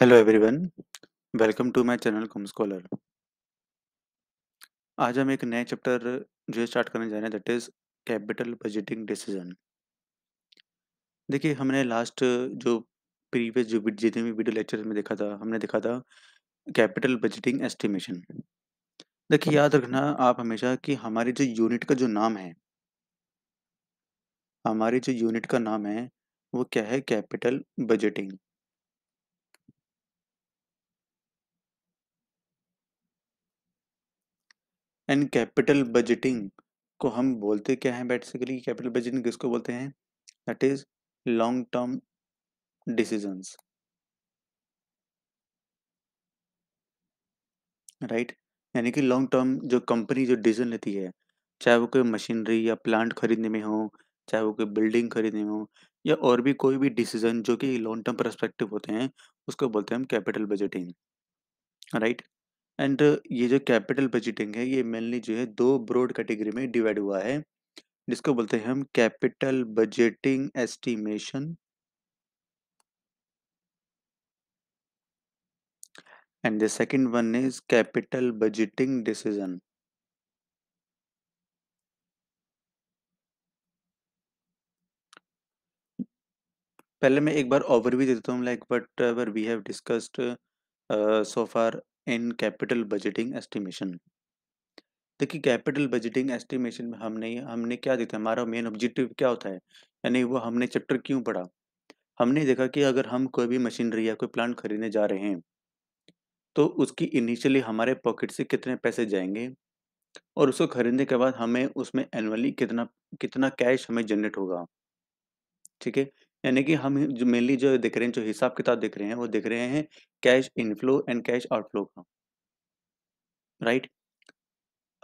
Hello everyone welcome to my channel कुम scholar आज हम एक नए चैप्टर जो स्टार्ट करने जा रहे हैं that is capital budgeting decision देखिए हमने लास्ट जो प्रीवियस जो जितने भी वीडियो लेक्चर में देखा था हमने देखा था कैपिटल बजटिंग एस्टिमेशन देखिए याद रखना आप हमेशा कि हमारी जो यूनिट का जो नाम है हमारी जो यूनिट का नाम है वो क्या है capital budgeting and capital budgeting को हम बोलते क्या है बेसिकली कैपिटल बजटिंग किसको बोलते हैं that is long term decisions right यानी कि लॉन्ग टर्म जो कंपनी जो डिसीजन लेती है चाहे वो कोई मशीनरी या प्लांट खरीदने में हो चाहे वो कोई बिल्डिंग खरीदने में हो या और भी कोई भी डिसीजन जो कि लॉन्ग टर्म परस्पेक्टिव होते हैं उसको बोलते हैं हम कैपिटल बजटिंग राइट एंड ये जो कैपिटल बजटिंग है ये मेनली जो है दो ब्रॉड कैटेगरी में डिवाइड हुआ है जिसको बोलते हैं हम capital budgeting estimation and the second one is capital budgeting decision पहले मैं एक बार ओवरव्यू देता हूँ like whatever we have discussed so far in capital budgeting estimation देखिए कैपिटल बजटिंग एस्टिमेशन में हमने हमने क्या देखा हमारा मेन ऑब्जेक्टिव क्या होता है यानी वो हमने चैप्टर क्यों पढ़ा हमने देखा कि अगर हम कोई भी मशीनरी या कोई प्लांट खरीदने जा रहे हैं तो उसकी इनिशियली हमारे पॉकेट से कितने पैसे जाएंगे और उसको खरीदने के बाद हमें उसमें एनुअली कितना कितना कैश हमें जनरेट होगा ठीक है यानी कि हम जो मेनली जो देख रहे हैं जो हिसाब किताब देख रहे हैं वो देख रहे हैं cash inflow and cash outflow का राइट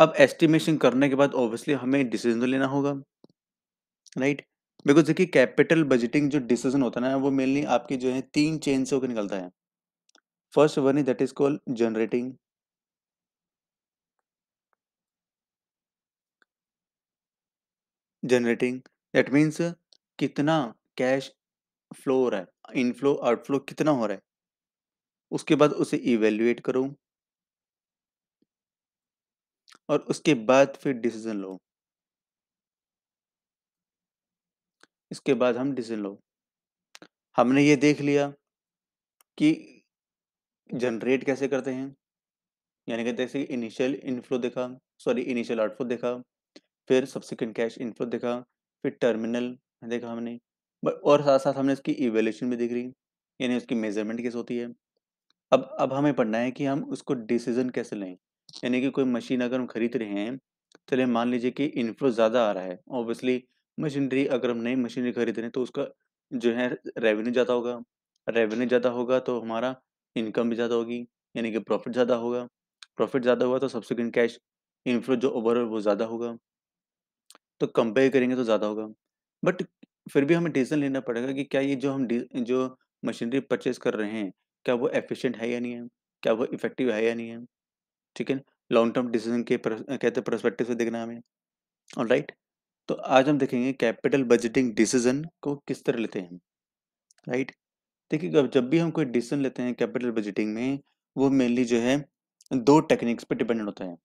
अब एस्टिमेशन करने के बाद ऑब्वियसली हमें डिसीजन तो लेना होगा राइट बिकॉज देखिए कैपिटल बजटिंग जो डिसीजन होता है ना वो मेनली आपके जो है तीन चेन से होकर निकलता है first one is that is called generating generating that means कितना कैश फ्लो हो रहा है इनफ्लो आउटफ्लो कितना हो रहा है उसके बाद उसे इवेल्युएट करो और उसके बाद फिर डिसीजन लो इसके बाद हम डिसीजन लो हमने ये देख लिया कि जनरेट कैसे करते हैं यानी कहते हैं इनिशियल इनफ्लो देखा सॉरी इनिशियल आउटफ्लो देखा फिर सब्सिक्वेंट कैश इनफ्लो देखा फिर टर्मिनल देखा हमने और साथ साथ हमने इसकी इवेल्यूशन भी देख रही यानी उसकी मेजरमेंट कैसे होती है अब अब हमें पढ़ना है कि हम उसको डिसीजन कैसे लें यानी कि कोई मशीन अगर हम खरीद रहे हैं चले मान लीजिए कि इनफ्लो ज़्यादा आ रहा है ऑब्वियसली मशीनरी अगर हम नई मशीनरी खरीद रहे हैं तो उसका जो है रेवेन्यू ज़्यादा होगा रेवेन्यू ज़्यादा होगा तो हमारा इनकम भी ज़्यादा होगी यानी कि प्रॉफिट ज़्यादा होगा प्रॉफिट ज़्यादा हुआ तो सबसिक्वेंट कैश इनफ्लो जो ओवरऑल वो ज़्यादा होगा तो कंपेयर करेंगे तो ज़्यादा होगा बट फिर भी हमें डिसीजन लेना पड़ेगा कि क्या ये जो हम जो मशीनरी परचेज कर रहे हैं क्या वो एफिशिएंट है या नहीं है क्या वो इफेक्टिव है या नहीं है ठीक है लॉन्ग टर्म डिसीजन के कहते हैं परस्पेक्टिव से देखना हमें ऑल राइट तो आज हम देखेंगे कैपिटल बजटिंग डिसीजन को किस तरह लेते हैं राइट देखिए जब भी हम कोई डिसीजन लेते हैं कैपिटल बजटिंग में वो मेनली जो है दो टेक्निक्स पर डिपेंडेंट होता है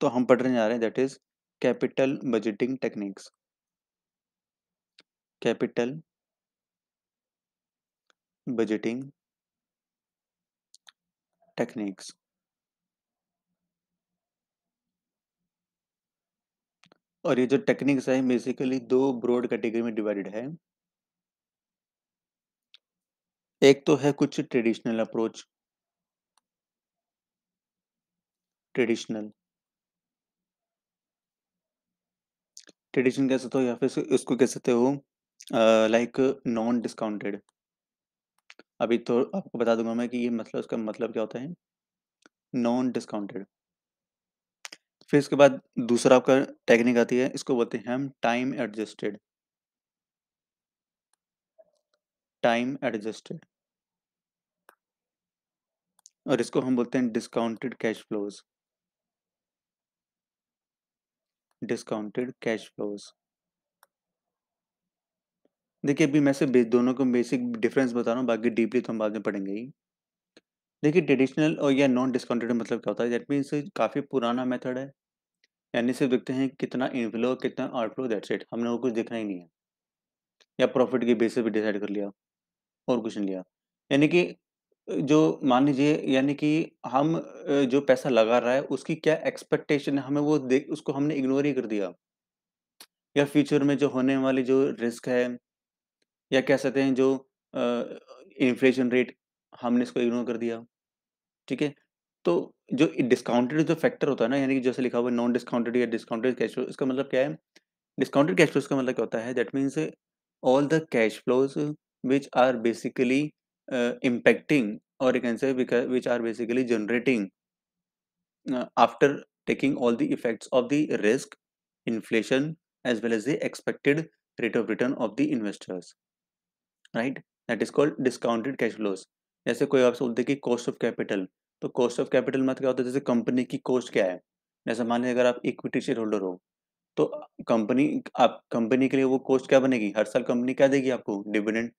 तो हम पढ़ने जा रहे हैं that is capital budgeting techniques capital budgeting techniques और ये जो टेक्निक्स है बेसिकली दो ब्रॉड कैटेगरी में डिवाइडेड है एक तो है कुछ ट्रेडिशनल अप्रोच ट्रेडिशनल ट्रेडिशन कह सकते हो या फिर इसको कह सकते हो लाइक नॉन डिस्काउंटेड अभी तो आपको बता दूंगा मैं कि ये मतलब उसका मतलब क्या होता है नॉन डिस्काउंटेड फिर इसके बाद दूसरा आपका टेक्निक आती है इसको बोलते हैं हम टाइम एडजस्टेड टाइम एडजस्टेड और इसको हम बोलते हैं discounted cash flows discounted cash flows देखिए अभी मैं से दोनों को बेसिक डिफरेंस बता रहा हूँ बाकी डीपली तो हम बाद में पढ़ेंगे ही देखिए ट्रेडिशनल और या नॉन डिस्काउंटेड मतलब क्या होता है दैट मीन्स काफ़ी पुराना मेथड है यानी सिर्फ देखते हैं कितना इनफ्लो कितना आउटफ्लो दैट सेट हमने वो कुछ देखना ही नहीं है या प्रॉफिट के बेसिस पे डिसाइड कर लिया और कुछ नहीं लिया यानी कि जो मान लीजिए यानी कि हम जो पैसा लगा रहा है उसकी क्या एक्सपेक्टेशन है हमें वो देख उसको हमने इग्नोर ही कर दिया या फ्यूचर में जो होने वाली जो रिस्क है या कह सकते हैं जो इन्फ्लेशन रेट हमने इसको इग्नोर कर दिया। ठीक है? तो जो डिस्काउंटेड जो फैक्टर होता है ना यानी कि जैसे लिखा हुआ नॉन डिस्काउंटेड या डिस्काउंटेड कैश फ्लो इसका मतलब क्या है? डिस्काउंटेड कैश फ्लोज़ का मतलब क्या होता है? That means all the cash flows which are basically impacting और you can say which are basically generating after taking all the effects of the risk, inflation as well as the expected rate of return of the investors. Right that is called discounted cash flows जैसे कोई आप बोलते कि cost of capital तो cost of capital में क्या होता है जैसे कंपनी की कॉस्ट क्या है जैसे मान लीजिए अगर आप इक्विटी शेयर होल्डर हो तो कंपनी आप कंपनी के लिए वो कॉस्ट क्या बनेगी हर साल कंपनी क्या देगी आपको डिविडेंड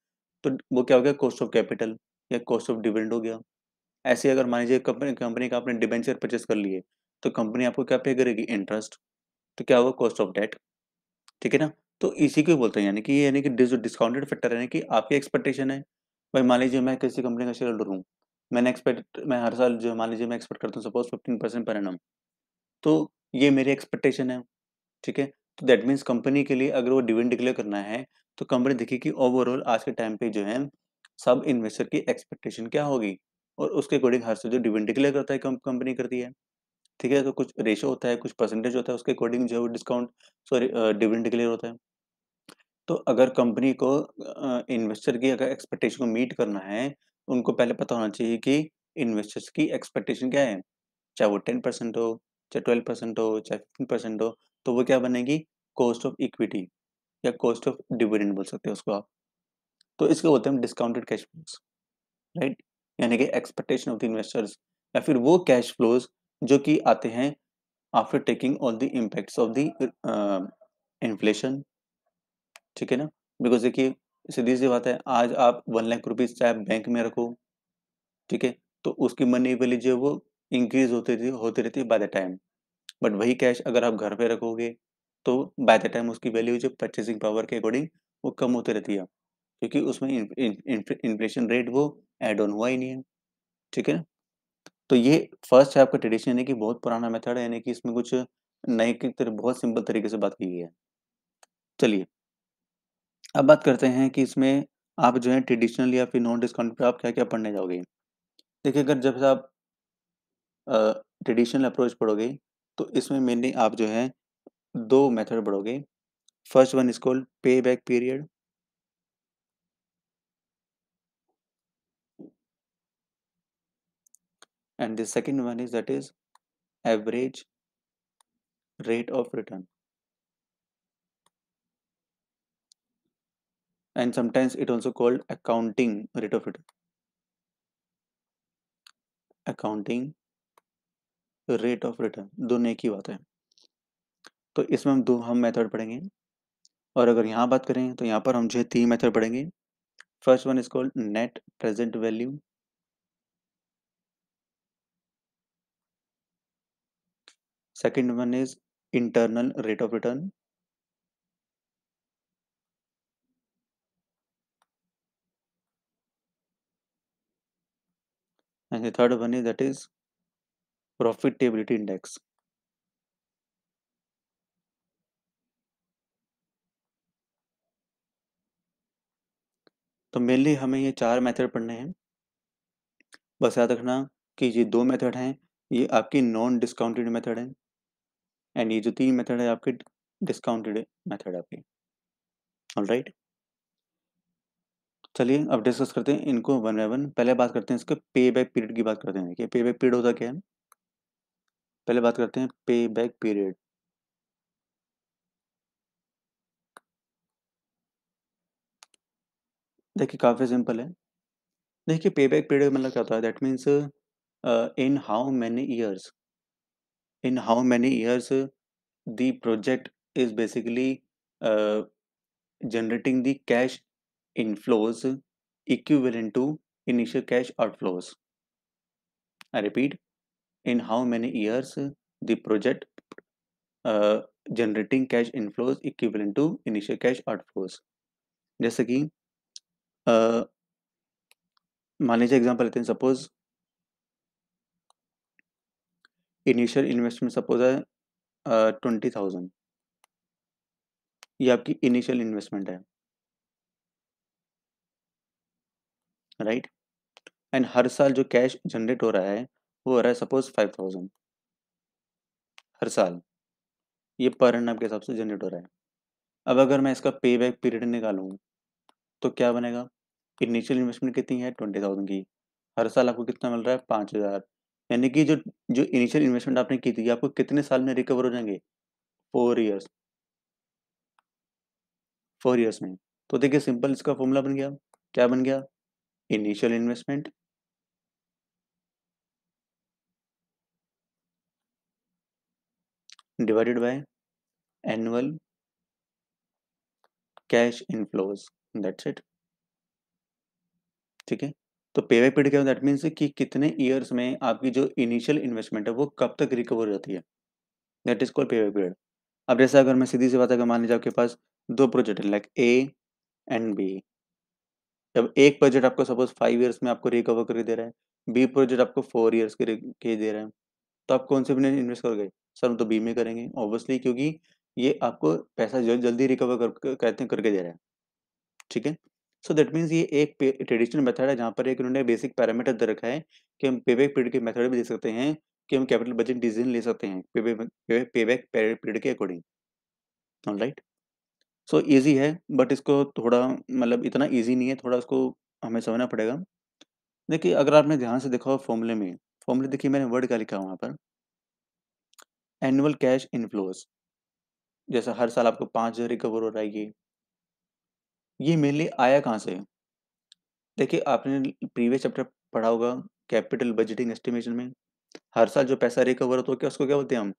तो वो क्या हो गया कॉस्ट ऑफ कैपिटल या कॉस्ट ऑफ डिविडेंड हो गया ऐसे अगर मान लीजिए कंपनी कंपनी का आपने डिबेंचर परचेस कर लिए तो कंपनी आपको क्या पे करेगी इंटरेस्ट तो क्या हुआ कॉस्ट ऑफ डेट ठीक है ना तो इसी को बोलते हैं यानी कि यानी कि जो डिस्काउंटेड फैक्टर यानी कि आपकी एक्सपेक्टेशन है भाई मान लीजिए मैं किसी कंपनी का शेयर होल्डर हूँ मैंने एक्सपेक्ट मैं हर साल जो मान लीजिए मैं एक्सपेक्ट करता हूँ suppose fifteen percent per annum ये मेरी एक्सपेक्टेशन है ठीक है तो दैट मीन्स कंपनी के लिए अगर वो डिविडेंड डिक्लेयर करना है तो कंपनी देखिए कि ओवरऑल आज के टाइम पे जो है सब इन्वेस्टर की एक्सपेक्टेशन क्या होगी और उसके अकॉर्डिंग हर से जो डिविडेंड डिक्लेयर करता है कंपनी करती है ठीक है तो कुछ रेशो होता है कुछ परसेंटेज होता है उसके अकॉर्डिंग जो है वो डिस्काउंट सॉरी डिविडेंड डिक्लेयर होता है तो अगर कंपनी को इन्वेस्टर की अगर एक्सपेक्टेशन को मीट करना है, उनको पहले पता होना चाहिए कि इन्वेस्टर्स की एक्सपेक्टेशन क्या है। चाहे वो टेन परसेंट हो, चाहे ट्वेल्व परसेंट हो, चाहे परसेंट हो, तो वो क्या बनेगी? कॉस्ट ऑफ इक्विटी या कॉस्ट ऑफ डिविडेंड बोल सकते हो उसको आप। तो इसको बोलते हैं डिस्काउंटेड कैश फ्लोज, राइट? यानी कि एक्सपेक्टेशन ऑफ द इन्वेस्टर्स या फिर वो कैश फ्लोज जो कि आते हैं after taking all the impacts of the inflation ठीक है ना बिकॉज देखिए सीधी सी बात है आज आप वन लाख रुपीज चाहे बैंक में रखो ठीक है तो उसकी मनी वैल्यू जो है वो इंक्रीज होती रहती होती रहती है बाय द टाइम बट वही कैश अगर आप घर पे रखोगे तो बाय द टाइम उसकी वैल्यू जो परचेसिंग पावर के अकॉर्डिंग वो कम होती रहती है क्योंकि उसमें इन्फ्लेशन रेट वो एड ऑन हुआ ही नहीं है ठीक है ना तो ये फर्स्ट है आपका ट्रेडिशन यानी कि बहुत पुराना मेथड है यानी कि इसमें कुछ नए तरह बहुत सिंपल तरीके से बात की गई है चलिए अब बात करते हैं कि इसमें आप जो है ट्रेडिशनल या फिर नॉन डिस्काउंट पे आप क्या क्या पढ़ने जाओगे देखिए अगर जब आप ट्रेडिशनल अप्रोच पढ़ोगे तो इसमें मेनली आप जो है दो मेथड पढ़ोगे first one is called pay back period and the second one is that is average rate of return and sometimes it also called accounting rate of return accounting rate of return दोनों एक ही बात है तो इसमें हम दो हम method पढ़ेंगे और अगर यहाँ बात करें तो यहाँ पर हम जो है तीन मेथड पढ़ेंगे first one is called net present value second one is internal rate of return the third one is that is profitability index तो मेनली हमें ये चार मेथड पढ़ने हैं बस याद रखना कि ये दो मेथड हैं ये आपकी नॉन डिस्काउंटेड मेथड है एंड ये जो तीन मेथड है आपके डिस्काउंटेड मेथड आपके ऑल राइट चलिए अब डिस्कस करते हैं इनको वन बाय वन पहले बात करते हैं इसके पे बैक पीरियड की बात करते हैं देखिए पे बैक पीरियड होता क्या है पहले बात करते हैं पे बैक पीरियड देखिए काफ़ी सिंपल है देखिए पे बैक पीरियड मतलब क्या होता है that means in how many years in how many years the project is basically generating the cash inflows equivalent to initial cash outflows. I repeat, in how many years the project uh, generating cash inflows equivalent to initial cash outflows. जैसे कि मान लीजिए example लेते हैं suppose initial investment suppose है twenty thousand ये आपकी initial investment है राइट एंड हर साल जो कैश जनरेट हो रहा है वो हो रहा है सपोज फाइव थाउजेंड हर साल ये पर एन के हिसाब से जनरेट हो रहा है अब अगर मैं इसका पे बैक पीरियड निकालू तो क्या बनेगा इनिशियल इन्वेस्टमेंट कितनी है ट्वेंटी थाउजेंड की हर साल आपको कितना मिल रहा है पाँच हज़ार यानी कि जो जो इनिशियल इन्वेस्टमेंट आपने की थी आपको कितने साल में रिकवर हो जाएंगे फोर ईयर्स फोर ईयर्स में तो देखिए सिंपल इसका फॉर्मूला बन गया क्या बन गया initial investment divided by annual cash inflows that's it ठीक है तो पे बैक पीरियड क्या दैट मीन्स कि कितने ईयर्स में आपकी जो इनिशियल इन्वेस्टमेंट है वो कब तक रिकवर हो जाती है that is called pay back period अब जैसा अगर मैं सीधी सी बात अगर मान लीजिए आपके पास दो प्रोजेक्ट है लाइक ए एंड बी जब एक प्रोजेक्ट आपको सपोज फाइव ईयर्स में आपको रिकवर करके दे रहा है बी प्रोजेक्ट आपको फोर ईयर्स के, के दे रहे हैं तो आप कौन से बिजनेस इन्वेस्ट करोगे सर हम तो बी में करेंगे ऑब्वियसली क्योंकि ये आपको पैसा जल्द जल्दी रिकवर कर कहते हैं करके दे रहा है ठीक है सो दैट मीन्स ये एक ट्रेडिशनल मेथड है जहाँ पर एक उन्होंने बेसिक पैरामीटर दे रखा है कि हम पे बैक पीरियड के मेथड भी दे सकते हैं कि हम कैपिटल बजट डिसीजन ले सकते हैं पे बैक पीरियड के according all right right? So easy है बट इसको थोड़ा मतलब इतना ईज़ी नहीं है, थोड़ा इसको हमें समझना पड़ेगा। देखिए अगर आपने ध्यान से देखा हो फ़ॉर्मूले में, फ़ॉर्मूले देखिए मैंने वर्ड क्या लिखा है वहाँ पर? एनुअल कैश इन्फ्लोज़ जैसे हर साल आपको पाँच हजार रिकवर हो रहा है ये। ये मेनली आया कहाँ से देखिए आपने प्रीवियस चैप्टर पढ़ा होगा कैपिटल बजटिंग एस्टिमेशन में, हर साल जो पैसा रिकवर होता है क्या उसको क्या बोलते हैं हम?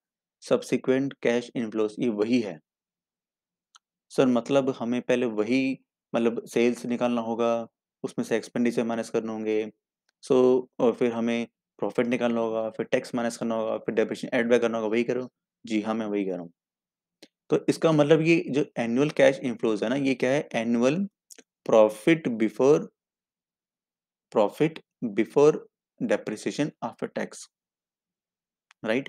सब्सिक्वेंट कैश इन्फ्लोज़ ये वही है। सर मतलब हमें पहले वही मतलब सेल्स निकालना होगा, उसमें से एक्सपेंडिचर माइनस करने होंगे। सो और फिर हमें प्रॉफ़िट निकालना होगा, फिर टैक्स माइनस करना होगा, फिर डेपेशन एड बैक करना होगा, वही करो जी हाँ, मैं वही कह रहा हूँ। तो इसका मतलब ये जो एनुअल कैश इन्फ्लोज़ है ना, ये क्या है? Annual profit before profit before depreciation after tax. Right?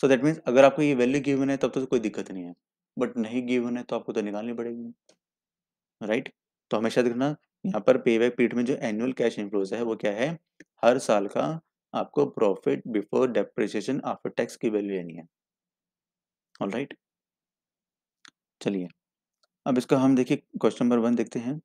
So that means अगर आपको ये वैल्यू गिवन है तब तो कोई दिक्कत नहीं है। बट नहीं गिवन है तो आपको तो निकालनी पड़ेगी राइट तो हमेशा देखना यहाँ पर पे बैक पीरियड में जो एनुअल कैश इन्फ्लोज है वो क्या है हर साल का आपको profit before depreciation after tax की वैल्यू लेनी है ऑल चलिए अब इसका हम देखिए क्वेश्चन नंबर वन देखते हैं